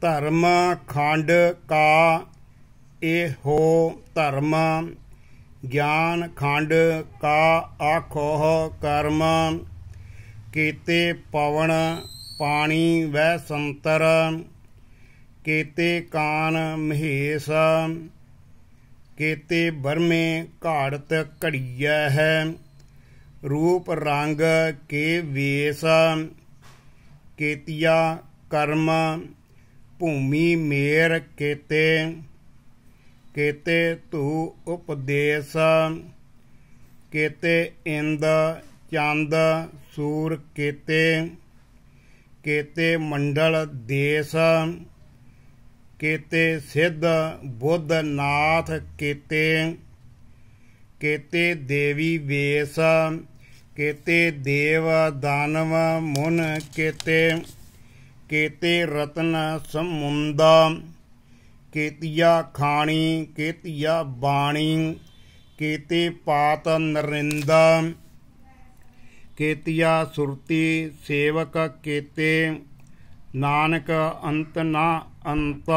ਧਰਮ ਖੰਡ ਕਾ ਇਹੋ ਧਰਮ ਗਿਆਨ ਖੰਡ ਕਾ ਆਖੋ ਕਰਮ ਕੀਤੇ ਪਵਨ ਪਾਣੀ ਵੈ ਸੰਤਰ ਕੀਤੇ ਕਾਨ ਮਹੇਸ਼ ਕੀਤੇ ਬਰਮੇ ਘਾੜਤ ਘੜੀਐ ਹੈ ਰੂਪ ਰੰਗ ਕੇ ਵੇਸ ਕੀਤਿਆ ਕਰਮ ਭੂਮੀ ਮੇਰ ਕੇਤੇ ਕੇਤੇ ਤੂ ਉਪਦੇਸ ਕੇਤੇ ਇੰਦ ਚੰਦ ਸੂਰ ਕੇਤੇ ਕੇਤੇ ਮੰਡਲ ਦੇਸ ਕੇਤੇ ਸਿੱਧ ਬੁੱਧ ਨਾਥ ਕੇਤੇ ਕੇਤੇ ਦੇਵੀ ਵੇਸ ਕੇਤੇ ਦੇਵ ਦਾਨਵ ਮੁਨ ਕੇਤੇ ਕੇਤੇ ਰਤਨ ਸਮੁੰਦਾ ਕੇਤੀਆ ਖਾਣੀ ਕੇਤੀਆ ਬਾਣੀ ਕੇਤੇ ਪਾਤ ਨਰਿੰਦਾ ਕੇਤੀਆ ਸੁਰਤੀ ਸੇਵਕ ਕੇਤੇ ਨਾਨਕ ਅੰਤ ਨਾ ਅੰਤ